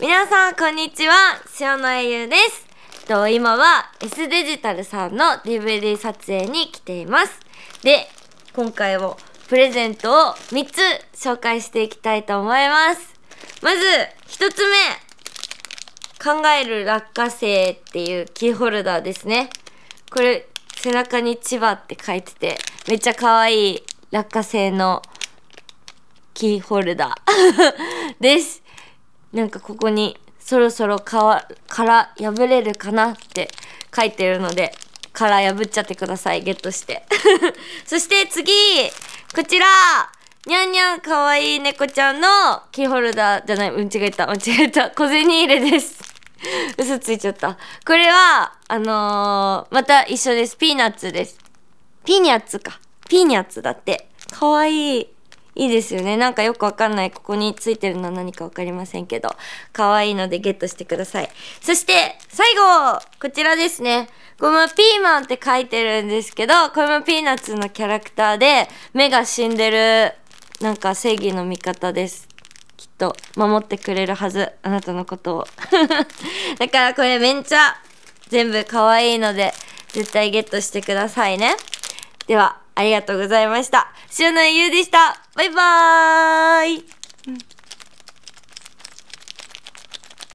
皆さん、こんにちは。塩野英雄です。と、今は S デジタルさんの DVD 撮影に来ています。で、今回もプレゼントを3つ紹介していきたいと思います。まず、1つ目。考える落花生っていうキーホルダーですね。これ、背中に千葉って書いてて、めっちゃ可愛い落花生のキーホルダー です。なんかここにそろそろ殻破れるかなって書いてるので殻破っちゃってくださいゲットして そして次こちらにゃんにゃんかわいい猫ちゃんのキーホルダーじゃない間違えた間違えた小銭入れです 嘘ついちゃったこれはあのー、また一緒ですピーナッツですピーニャッツかピーニャッツだってかわいいいいですよねなんかよくわかんないここについてるのは何かわかりませんけど可愛いのでゲットしてくださいそして最後こちらですねゴムピーマンって書いてるんですけどこれもピーナッツのキャラクターで目が死んでるなんか正義の味方ですきっと守ってくれるはずあなたのことを だからこれめっちゃ全部可愛いので絶対ゲットしてくださいねではありがとうございました。塩野ゆうでした。バイバーイ